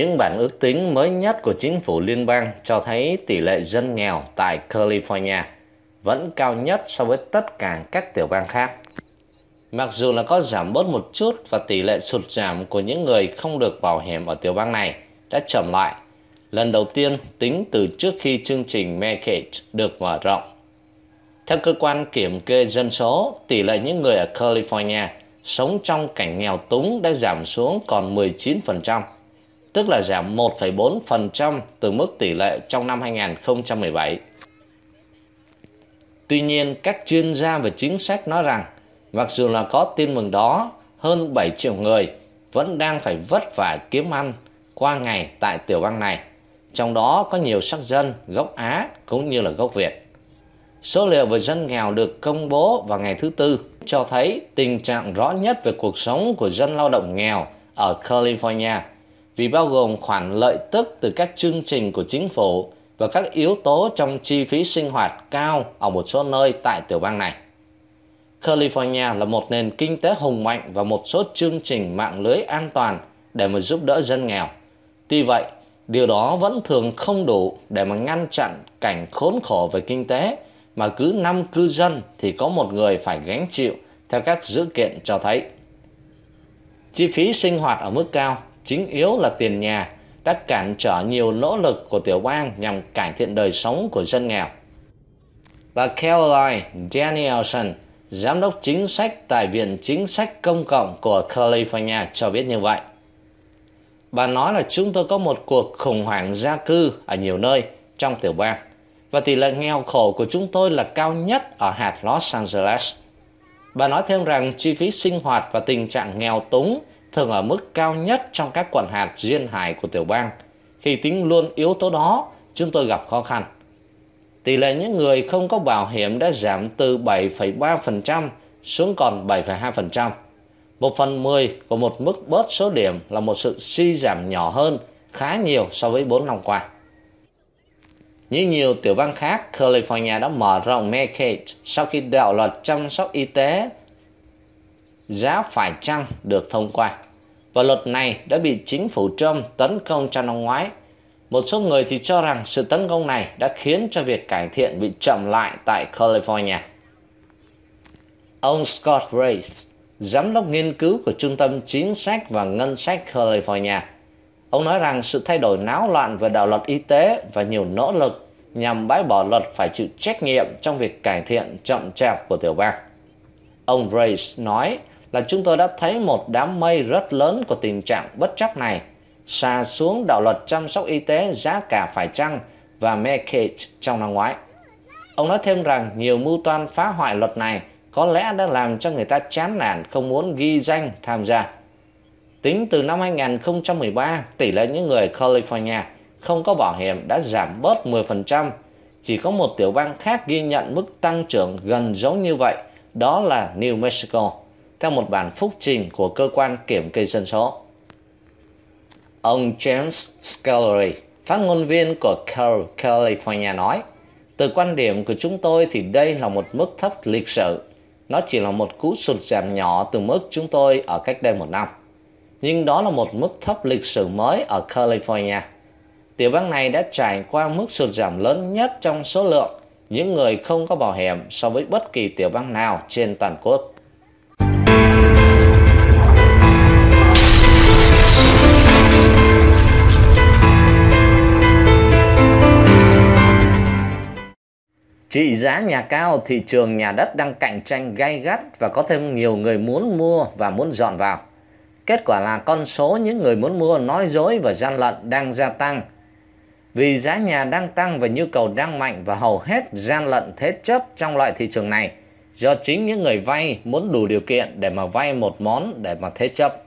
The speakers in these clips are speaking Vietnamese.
những bản ước tính mới nhất của chính phủ liên bang cho thấy tỷ lệ dân nghèo tại California vẫn cao nhất so với tất cả các tiểu bang khác. Mặc dù là có giảm bớt một chút và tỷ lệ sụt giảm của những người không được bảo hiểm ở tiểu bang này đã chậm lại, lần đầu tiên tính từ trước khi chương trình Medicaid được mở rộng. Theo cơ quan kiểm kê dân số, tỷ lệ những người ở California sống trong cảnh nghèo túng đã giảm xuống còn 19% tức là giảm 1,4% từ mức tỷ lệ trong năm 2017. Tuy nhiên, các chuyên gia về chính sách nói rằng, mặc dù là có tin mừng đó, hơn 7 triệu người vẫn đang phải vất vả kiếm ăn qua ngày tại tiểu bang này, trong đó có nhiều sắc dân gốc Á cũng như là gốc Việt. Số liệu về dân nghèo được công bố vào ngày thứ Tư cho thấy tình trạng rõ nhất về cuộc sống của dân lao động nghèo ở California – vì bao gồm khoản lợi tức từ các chương trình của chính phủ và các yếu tố trong chi phí sinh hoạt cao ở một số nơi tại tiểu bang này. California là một nền kinh tế hùng mạnh và một số chương trình mạng lưới an toàn để mà giúp đỡ dân nghèo. Tuy vậy, điều đó vẫn thường không đủ để mà ngăn chặn cảnh khốn khổ về kinh tế mà cứ năm cư dân thì có một người phải gánh chịu theo các dữ kiện cho thấy. Chi phí sinh hoạt ở mức cao chính yếu là tiền nhà, đã cản trở nhiều nỗ lực của tiểu bang nhằm cải thiện đời sống của dân nghèo. Bà Caroline Danielson, giám đốc chính sách tại Viện Chính sách Công cộng của California cho biết như vậy. Bà nói là chúng tôi có một cuộc khủng hoảng gia cư ở nhiều nơi trong tiểu bang và tỷ lệ nghèo khổ của chúng tôi là cao nhất ở hạt Los Angeles. Bà nói thêm rằng chi phí sinh hoạt và tình trạng nghèo túng thường ở mức cao nhất trong các quận hạt duyên hải của tiểu bang. Khi tính luôn yếu tố đó, chúng tôi gặp khó khăn. Tỷ lệ những người không có bảo hiểm đã giảm từ 7,3% xuống còn 7,2%. Một phần 10 của một mức bớt số điểm là một sự suy giảm nhỏ hơn khá nhiều so với 4 năm qua. Như nhiều tiểu bang khác, California đã mở rộng Medicaid sau khi đạo luật chăm sóc y tế giá phải chăng được thông qua. Và luật này đã bị chính phủ Trump tấn công trong năm ngoái. Một số người thì cho rằng sự tấn công này đã khiến cho việc cải thiện bị chậm lại tại California. Ông Scott Ray, giám đốc nghiên cứu của Trung tâm Chính sách và Ngân sách California, ông nói rằng sự thay đổi náo loạn về đạo luật y tế và nhiều nỗ lực nhằm bãi bỏ luật phải chịu trách nhiệm trong việc cải thiện chậm chạp của tiểu bang. Ông Brace nói là chúng tôi đã thấy một đám mây rất lớn của tình trạng bất chắc này xa xuống đạo luật chăm sóc y tế giá cả phải chăng và Medicaid trong năm ngoái. Ông nói thêm rằng nhiều mưu toan phá hoại luật này có lẽ đã làm cho người ta chán nản không muốn ghi danh tham gia. Tính từ năm 2013, tỷ lệ những người California không có bảo hiểm đã giảm bớt 10%. Chỉ có một tiểu bang khác ghi nhận mức tăng trưởng gần giống như vậy, đó là New Mexico theo một bản phúc trình của cơ quan kiểm kê dân số. Ông James Scullery, phát ngôn viên của Cal California nói, từ quan điểm của chúng tôi thì đây là một mức thấp lịch sử. Nó chỉ là một cú sụt giảm nhỏ từ mức chúng tôi ở cách đây một năm. Nhưng đó là một mức thấp lịch sử mới ở California. Tiểu bang này đã trải qua mức sụt giảm lớn nhất trong số lượng những người không có bảo hiểm so với bất kỳ tiểu bang nào trên toàn quốc. Trị giá nhà cao, thị trường nhà đất đang cạnh tranh gay gắt và có thêm nhiều người muốn mua và muốn dọn vào. Kết quả là con số những người muốn mua nói dối và gian lận đang gia tăng. Vì giá nhà đang tăng và nhu cầu đang mạnh và hầu hết gian lận thế chấp trong loại thị trường này do chính những người vay muốn đủ điều kiện để mà vay một món để mà thế chấp.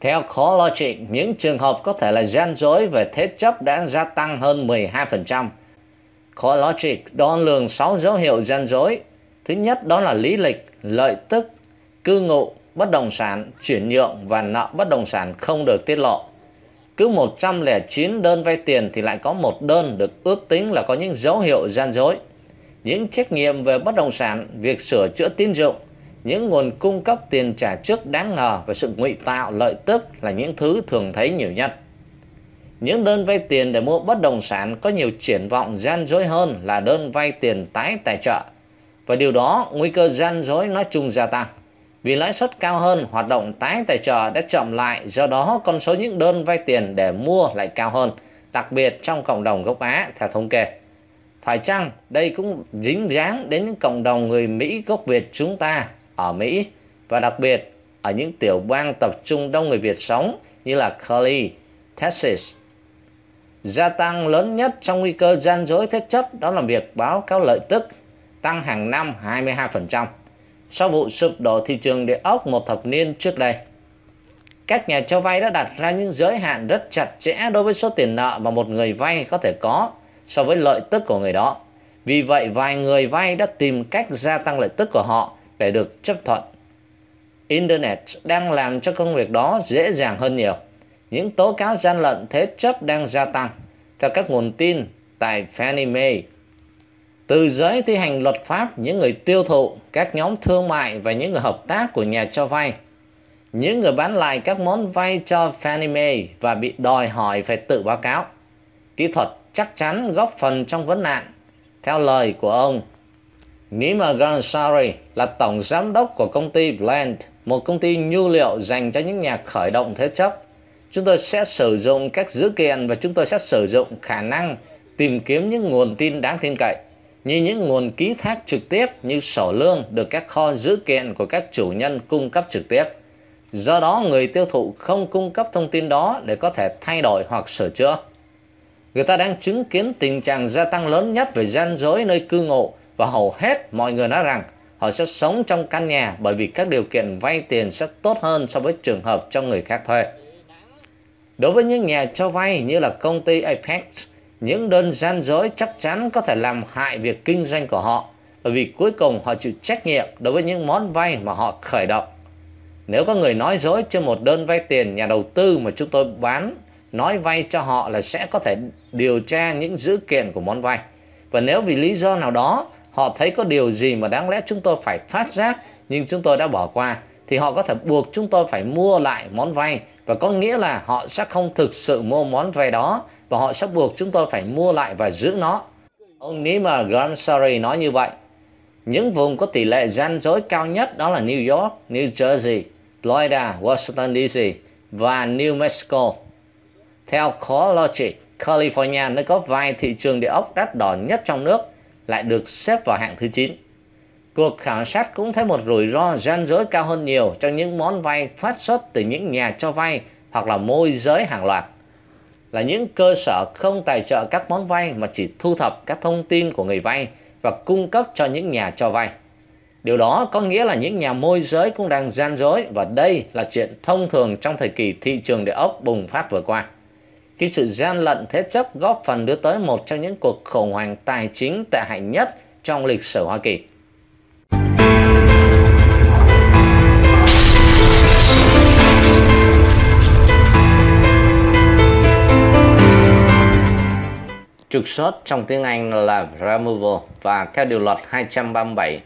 Theo khó logic, những trường hợp có thể là gian dối về thế chấp đã gia tăng hơn 12% CoreLogic đo lường 6 dấu hiệu gian dối. Thứ nhất đó là lý lịch, lợi tức, cư ngụ, bất động sản, chuyển nhượng và nợ bất động sản không được tiết lộ. Cứ 109 đơn vay tiền thì lại có một đơn được ước tính là có những dấu hiệu gian dối. Những trách nhiệm về bất động sản, việc sửa chữa tín dụng, những nguồn cung cấp tiền trả trước đáng ngờ và sự ngụy tạo lợi tức là những thứ thường thấy nhiều nhất. Những đơn vay tiền để mua bất động sản có nhiều triển vọng gian dối hơn là đơn vay tiền tái tài trợ. Và điều đó, nguy cơ gian dối nói chung gia tăng. Vì lãi suất cao hơn, hoạt động tái tài trợ đã chậm lại, do đó con số những đơn vay tiền để mua lại cao hơn, đặc biệt trong cộng đồng gốc Á theo thống kê. Phải chăng đây cũng dính dáng đến những cộng đồng người Mỹ gốc Việt chúng ta ở Mỹ và đặc biệt ở những tiểu bang tập trung đông người Việt sống như là Cali, Texas, Gia tăng lớn nhất trong nguy cơ gian dối thế chấp đó là việc báo cáo lợi tức tăng hàng năm 22% sau vụ sụp đổ thị trường địa ốc một thập niên trước đây. Các nhà cho vay đã đặt ra những giới hạn rất chặt chẽ đối với số tiền nợ mà một người vay có thể có so với lợi tức của người đó. Vì vậy, vài người vay đã tìm cách gia tăng lợi tức của họ để được chấp thuận. Internet đang làm cho công việc đó dễ dàng hơn nhiều những tố cáo gian lận thế chấp đang gia tăng. Theo các nguồn tin tại Fannie Mae, từ giới thi hành luật pháp, những người tiêu thụ, các nhóm thương mại và những người hợp tác của nhà cho vay, những người bán lại các món vay cho Fannie Mae và bị đòi hỏi phải tự báo cáo. Kỹ thuật chắc chắn góp phần trong vấn nạn. Theo lời của ông, Nima Gansari là tổng giám đốc của công ty Blend, một công ty nhu liệu dành cho những nhà khởi động thế chấp chúng tôi sẽ sử dụng các dữ kiện và chúng tôi sẽ sử dụng khả năng tìm kiếm những nguồn tin đáng tin cậy như những nguồn ký thác trực tiếp như sổ lương được các kho dữ kiện của các chủ nhân cung cấp trực tiếp. Do đó người tiêu thụ không cung cấp thông tin đó để có thể thay đổi hoặc sửa chữa. Người ta đang chứng kiến tình trạng gia tăng lớn nhất về gian dối nơi cư ngụ và hầu hết mọi người nói rằng họ sẽ sống trong căn nhà bởi vì các điều kiện vay tiền sẽ tốt hơn so với trường hợp cho người khác thuê. Đối với những nhà cho vay như là công ty Apex, những đơn gian dối chắc chắn có thể làm hại việc kinh doanh của họ bởi vì cuối cùng họ chịu trách nhiệm đối với những món vay mà họ khởi động. Nếu có người nói dối trên một đơn vay tiền nhà đầu tư mà chúng tôi bán, nói vay cho họ là sẽ có thể điều tra những dữ kiện của món vay. Và nếu vì lý do nào đó họ thấy có điều gì mà đáng lẽ chúng tôi phải phát giác nhưng chúng tôi đã bỏ qua thì họ có thể buộc chúng tôi phải mua lại món vay và có nghĩa là họ sẽ không thực sự mua món vay đó và họ sẽ buộc chúng tôi phải mua lại và giữ nó. Ông Nima Gramsari nói như vậy. Những vùng có tỷ lệ gian dối cao nhất đó là New York, New Jersey, Florida, Washington DC và New Mexico. Theo Logic, California nơi có vài thị trường địa ốc đắt đỏ nhất trong nước lại được xếp vào hạng thứ 9. Cuộc khảo sát cũng thấy một rủi ro gian dối cao hơn nhiều trong những món vay phát xuất từ những nhà cho vay hoặc là môi giới hàng loạt. Là những cơ sở không tài trợ các món vay mà chỉ thu thập các thông tin của người vay và cung cấp cho những nhà cho vay. Điều đó có nghĩa là những nhà môi giới cũng đang gian dối và đây là chuyện thông thường trong thời kỳ thị trường địa ốc bùng phát vừa qua. Khi sự gian lận thế chấp góp phần đưa tới một trong những cuộc khủng hoảng tài chính tệ hại nhất trong lịch sử Hoa Kỳ. Trục xuất trong tiếng Anh là removal và theo điều luật 237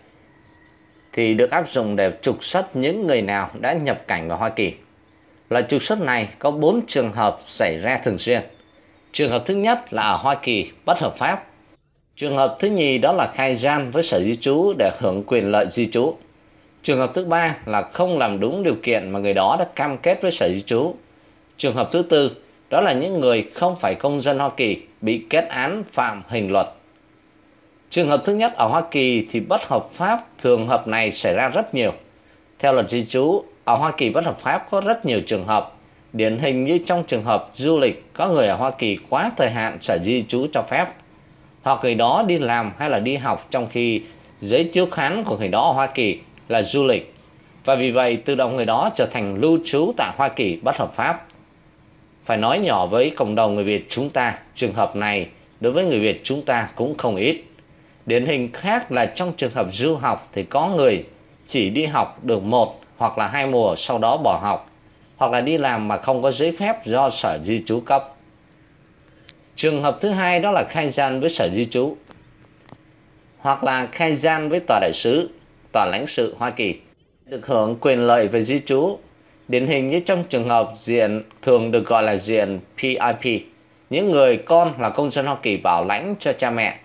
thì được áp dụng để trục xuất những người nào đã nhập cảnh vào Hoa Kỳ. Loại trục xuất này có 4 trường hợp xảy ra thường xuyên. Trường hợp thứ nhất là ở Hoa Kỳ bất hợp pháp. Trường hợp thứ nhì đó là khai gian với sở di trú để hưởng quyền lợi di trú. Trường hợp thứ ba là không làm đúng điều kiện mà người đó đã cam kết với sở di trú. Trường hợp thứ tư đó là những người không phải công dân Hoa Kỳ bị kết án phạm hình luật. Trường hợp thứ nhất ở Hoa Kỳ thì bất hợp pháp trường hợp này xảy ra rất nhiều. Theo luật di trú, ở Hoa Kỳ bất hợp pháp có rất nhiều trường hợp. Điển hình như trong trường hợp du lịch có người ở Hoa Kỳ quá thời hạn sở di trú cho phép. Hoặc người đó đi làm hay là đi học trong khi giấy chiếu khán của người đó ở Hoa Kỳ là du lịch. Và vì vậy tự động người đó trở thành lưu trú tại Hoa Kỳ bất hợp pháp phải nói nhỏ với cộng đồng người Việt chúng ta, trường hợp này đối với người Việt chúng ta cũng không ít. Điển hình khác là trong trường hợp du học thì có người chỉ đi học được một hoặc là hai mùa sau đó bỏ học, hoặc là đi làm mà không có giấy phép do sở di trú cấp. Trường hợp thứ hai đó là khai gian với sở di trú, hoặc là khai gian với tòa đại sứ, tòa lãnh sự Hoa Kỳ, được hưởng quyền lợi về di trú điển hình như trong trường hợp diện thường được gọi là diện PIP, những người con là công dân Hoa Kỳ bảo lãnh cho cha mẹ.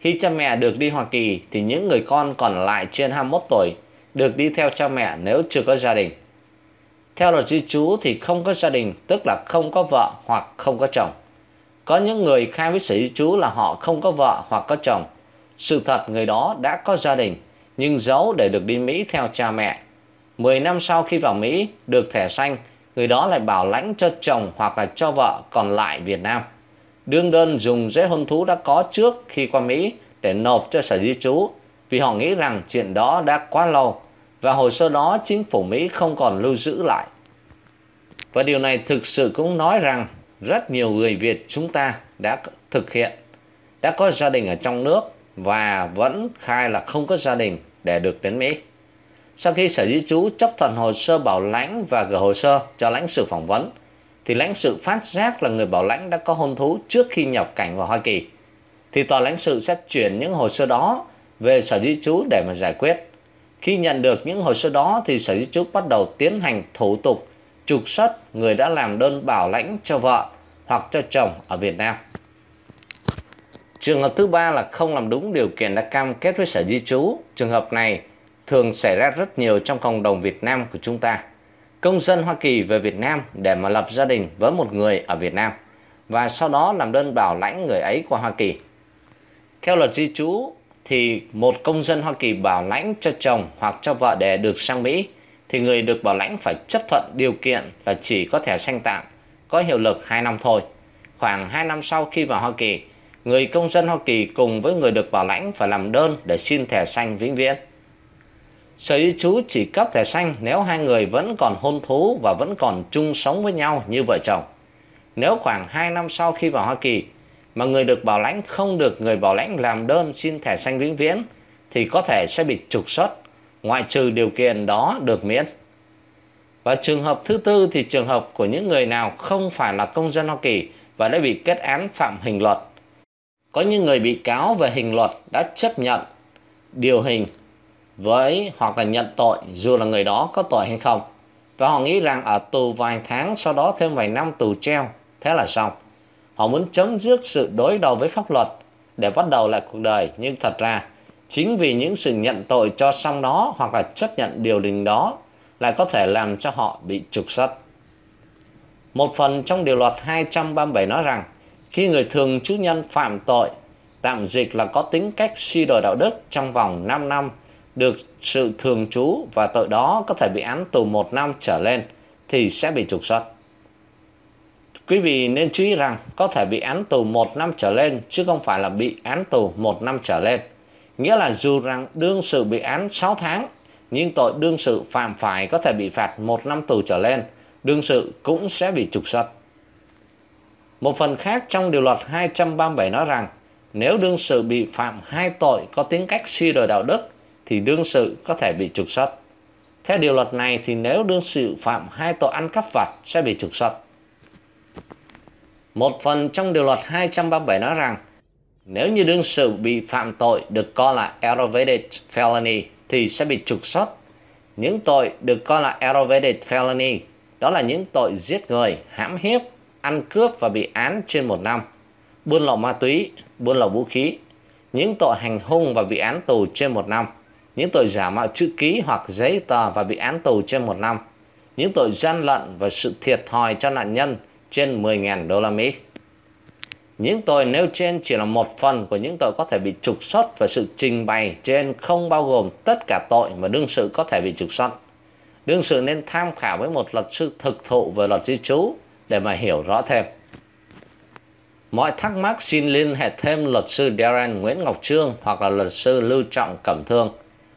Khi cha mẹ được đi Hoa Kỳ thì những người con còn lại trên 21 tuổi được đi theo cha mẹ nếu chưa có gia đình. Theo luật di trú thì không có gia đình tức là không có vợ hoặc không có chồng. Có những người khai với sở di trú là họ không có vợ hoặc có chồng. Sự thật người đó đã có gia đình nhưng giấu để được đi Mỹ theo cha mẹ 10 năm sau khi vào Mỹ được thẻ xanh, người đó lại bảo lãnh cho chồng hoặc là cho vợ còn lại Việt Nam. Đương đơn dùng giấy hôn thú đã có trước khi qua Mỹ để nộp cho sở di trú vì họ nghĩ rằng chuyện đó đã quá lâu và hồ sơ đó chính phủ Mỹ không còn lưu giữ lại. Và điều này thực sự cũng nói rằng rất nhiều người Việt chúng ta đã thực hiện, đã có gia đình ở trong nước và vẫn khai là không có gia đình để được đến Mỹ. Sau khi sở di trú chấp thuận hồ sơ bảo lãnh và gửi hồ sơ cho lãnh sự phỏng vấn, thì lãnh sự phát giác là người bảo lãnh đã có hôn thú trước khi nhập cảnh vào Hoa Kỳ, thì tòa lãnh sự sẽ chuyển những hồ sơ đó về sở di trú để mà giải quyết. Khi nhận được những hồ sơ đó thì sở di trú bắt đầu tiến hành thủ tục trục xuất người đã làm đơn bảo lãnh cho vợ hoặc cho chồng ở Việt Nam. Trường hợp thứ ba là không làm đúng điều kiện đã cam kết với sở di trú. Trường hợp này thường xảy ra rất nhiều trong cộng đồng Việt Nam của chúng ta. Công dân Hoa Kỳ về Việt Nam để mà lập gia đình với một người ở Việt Nam và sau đó làm đơn bảo lãnh người ấy qua Hoa Kỳ. Theo luật di trú thì một công dân Hoa Kỳ bảo lãnh cho chồng hoặc cho vợ để được sang Mỹ thì người được bảo lãnh phải chấp thuận điều kiện là chỉ có thẻ xanh tạm, có hiệu lực 2 năm thôi. Khoảng 2 năm sau khi vào Hoa Kỳ, người công dân Hoa Kỳ cùng với người được bảo lãnh phải làm đơn để xin thẻ xanh vĩnh viễn. Sở di trú chỉ cấp thẻ xanh nếu hai người vẫn còn hôn thú và vẫn còn chung sống với nhau như vợ chồng. Nếu khoảng 2 năm sau khi vào Hoa Kỳ mà người được bảo lãnh không được người bảo lãnh làm đơn xin thẻ xanh vĩnh viễn thì có thể sẽ bị trục xuất, ngoại trừ điều kiện đó được miễn. Và trường hợp thứ tư thì trường hợp của những người nào không phải là công dân Hoa Kỳ và đã bị kết án phạm hình luật. Có những người bị cáo về hình luật đã chấp nhận điều hình với hoặc là nhận tội dù là người đó có tội hay không và họ nghĩ rằng ở tù vài tháng sau đó thêm vài năm tù treo thế là xong họ muốn chấm dứt sự đối đầu với pháp luật để bắt đầu lại cuộc đời nhưng thật ra chính vì những sự nhận tội cho xong đó hoặc là chấp nhận điều đình đó lại có thể làm cho họ bị trục xuất một phần trong điều luật 237 nói rằng khi người thường trú nhân phạm tội tạm dịch là có tính cách suy đổi đạo đức trong vòng 5 năm được sự thường trú và tội đó có thể bị án tù một năm trở lên thì sẽ bị trục xuất. Quý vị nên chú ý rằng có thể bị án tù một năm trở lên chứ không phải là bị án tù một năm trở lên. Nghĩa là dù rằng đương sự bị án 6 tháng nhưng tội đương sự phạm phải có thể bị phạt một năm tù trở lên, đương sự cũng sẽ bị trục xuất. Một phần khác trong điều luật 237 nói rằng nếu đương sự bị phạm hai tội có tính cách suy đồi đạo đức thì đương sự có thể bị trục xuất. Theo điều luật này thì nếu đương sự phạm hai tội ăn cắp vặt sẽ bị trục xuất. Một phần trong điều luật 237 nói rằng nếu như đương sự bị phạm tội được coi là aggravated felony thì sẽ bị trục xuất. Những tội được coi là aggravated felony đó là những tội giết người, hãm hiếp, ăn cướp và bị án trên một năm, buôn lậu ma túy, buôn lậu vũ khí, những tội hành hung và bị án tù trên một năm, những tội giả mạo chữ ký hoặc giấy tờ và bị án tù trên một năm, những tội gian lận và sự thiệt thòi cho nạn nhân trên 10.000 đô la Mỹ. Những tội nêu trên chỉ là một phần của những tội có thể bị trục xuất và sự trình bày trên không bao gồm tất cả tội mà đương sự có thể bị trục xuất. Đương sự nên tham khảo với một luật sư thực thụ về luật di trú để mà hiểu rõ thêm. Mọi thắc mắc xin liên hệ thêm luật sư Darren Nguyễn Ngọc Trương hoặc là luật sư Lưu Trọng Cẩm Thương